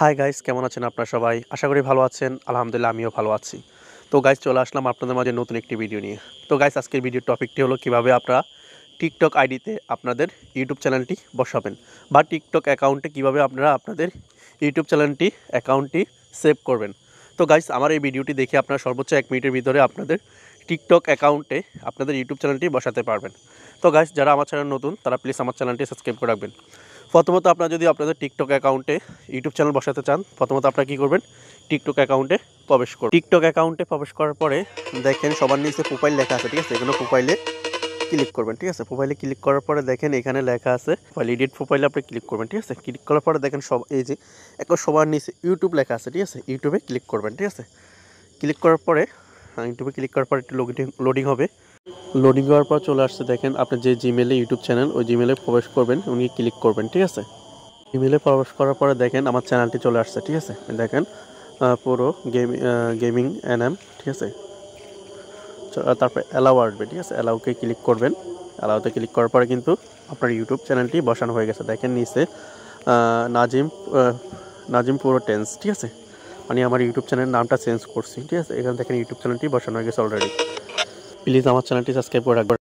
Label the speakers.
Speaker 1: hi guys কেমন আছেন আপনারা সবাই আশা করি ভালো আছেন আলহামদুলিল্লাহ আমিও ভালো আছি তো গাইস চলে আসলাম আপনাদের মাঝে নতুন একটি ভিডিও নিয়ে তো গাইস আজকের ভিডিওর টপিকটি হলো কিভাবে আপনারা টিকটক আইডিতে আপনাদের ইউটিউব চ্যানেলটি বসাবেন বা টিকটক অ্যাকাউন্টে কিভাবে আপনারা আপনাদের ইউটিউব চ্যানেলটি অ্যাকাউন্টটি সেভ করবেন তো গাইস আমার এই ভিডিওটি দেখে আপনারা সর্বোচ্চ এক মিনিটের ভিতরে আপনাদের টিকটক অ্যাকাউন্টে আপনাদের ইউটিউব চ্যানেলটি বসাতে পারবেন তো গাইস যারা আমার চ্যানেল নতুন তারা প্লিজ আমার চ্যানেলটি সাবস্ক্রাইব করে রাখবেন প্রথমত আপনার যদি আপনাদের টিকটক অ্যাকাউন্টে ইউটিউব চ্যানেল বসাতে চান প্রথমত আপনার কী করবেন টিকটক অ্যাকাউন্টে প্রবেশ করবেন টিকটক অ্যাকাউন্টে প্রবেশ করার পরে দেখেন সবার নিচে প্রোফাইল লেখা আছে ঠিক আছে এগুলো প্রোফাইলে ক্লিক করবেন ঠিক আছে প্রোফাইলে ক্লিক করার পরে দেখেন এখানে লেখা আছে প্রোফাইল এডিট প্রোফাইলে আপনি ক্লিক করবেন ঠিক আছে ক্লিক করার পরে দেখেন সব এই যে একবার সবার নিচে ইউটিউব লেখা আছে ঠিক আছে ইউটিউবে ক্লিক করবেন ঠিক আছে ক্লিক করার পরে ইউটিউবে হ্যাঁ, ক্লিক করার পরে একটু লোডিং লোডিং হবে লোডিং হওয়ার পর চলে আসছে দেখেন আপনি যে জিমেলে ইউটিউব চ্যানেল ওই জিমেলে প্রবেশ করবেন উনি ক্লিক করবেন ঠিক আছে জিমেলে প্রবেশ করার পরে দেখেন আমার চ্যানেলটি চলে আসছে ঠিক আছে দেখেন পুরো গেম গেমিং এম ঠিক আছে তারপর অ্যালাউ আসবে ঠিক আছে অ্যালাউকে ক্লিক করবেন অ্যালাউতে ক্লিক করার পরে কিন্তু আপনার ইউটিউব চ্যানেলটি বসানো হয়ে গেছে দেখেন নিচে নাজিম নাজিম পুরো টেন্স ঠিক আছে মানে আমার ইউটিউব চ্যানেলের নামটা চেঞ্জ করছি ঠিক আছে এখানে দেখেন ইউটিউব চ্যানেলটি বসানো হয়ে গেছে অলরেডি প্লিজ আমার চ্যানেলটি সাবস্ক্রাইব করে রাখবেন